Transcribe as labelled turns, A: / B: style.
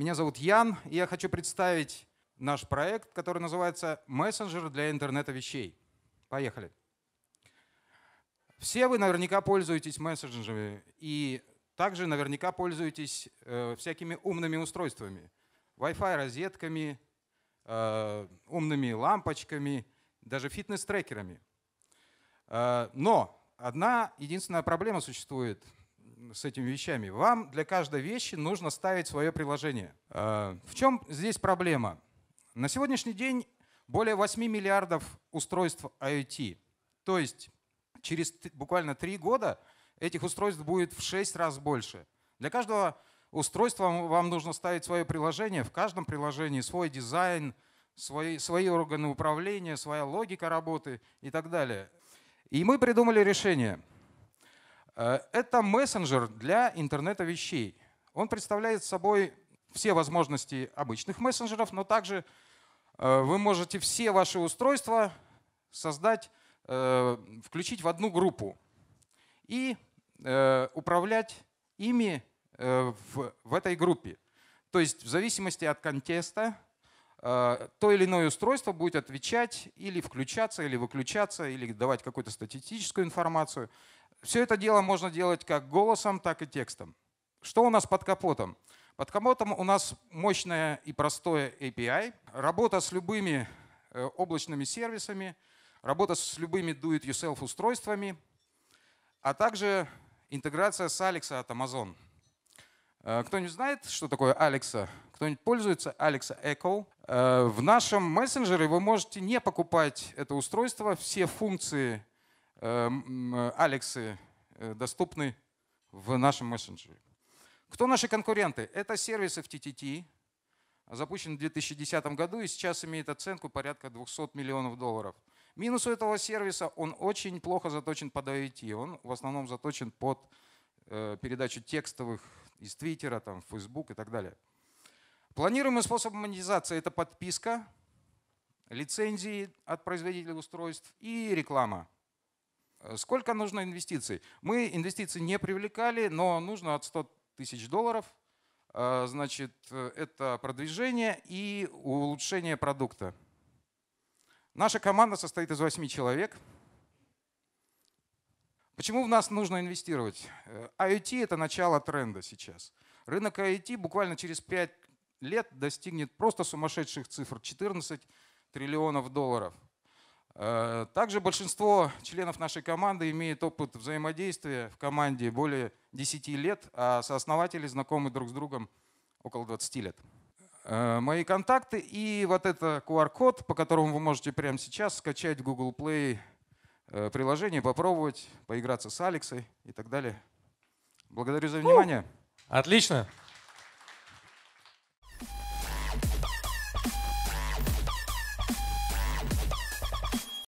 A: Меня зовут Ян, и я хочу представить наш проект, который называется «Мессенджер для интернета вещей». Поехали. Все вы наверняка пользуетесь мессенджерами и также наверняка пользуетесь э, всякими умными устройствами. Wi-Fi розетками, э, умными лампочками, даже фитнес-трекерами. Э, но одна единственная проблема существует – с этими вещами. Вам для каждой вещи нужно ставить свое приложение. А. В чем здесь проблема? На сегодняшний день более 8 миллиардов устройств IoT. То есть через буквально 3 года этих устройств будет в 6 раз больше. Для каждого устройства вам нужно ставить свое приложение, в каждом приложении свой дизайн, свои, свои органы управления, своя логика работы и так далее. И мы придумали решение. Э, это мессенджер для интернета вещей. Он представляет собой все возможности обычных мессенджеров, но также э, вы можете все ваши устройства создать, э, включить в одну группу и управлять ими в, этой группе. То есть в зависимости от контекста то или иное устройство будет отвечать или включаться, или выключаться, или давать какую-то статистическую информацию все это дело можно делать как голосом, так и текстом. Что у нас под капотом? Под капотом у нас мощное и простое API, работа с любыми э, облачными сервисами, работа с любыми do-it-yourself устройствами, а также интеграция с Алекса от Amazon. Э, кто-нибудь знает, что такое Алекса, Кто-нибудь пользуется Alexa Echo? Э, в нашем мессенджере вы можете не покупать это устройство. Все функции Э, э, алексы э, доступны в нашем мессенджере. Кто наши конкуренты? Это сервисы в FTTT, запущен в 2010 году и сейчас имеет оценку порядка 200 миллионов долларов. Минус у этого сервиса, он очень плохо заточен под IoT. Он в основном заточен под передачу текстовых из Твиттера, там, Фейсбук и так далее. Планируемый способ монетизации – это подписка, лицензии от производителей устройств и реклама – Э, сколько нужно инвестиций? Мы инвестиции не привлекали, но нужно от 100 тысяч долларов. Э, значит, э, это продвижение и улучшение продукта. Наша команда состоит из 8 человек. Почему в нас нужно инвестировать? IoT — это начало тренда сейчас. Рынок IoT буквально через 5 лет достигнет просто сумасшедших цифр — 14 триллионов долларов — Э, также большинство членов нашей команды имеет опыт взаимодействия в команде более 10 лет, а сооснователи знакомы друг с другом около 20 лет. Э, мои контакты и вот этот QR-код, по которому вы можете прямо сейчас скачать Google Play э, приложение, попробовать, поиграться с Алексой и так далее. Благодарю за внимание. Отлично.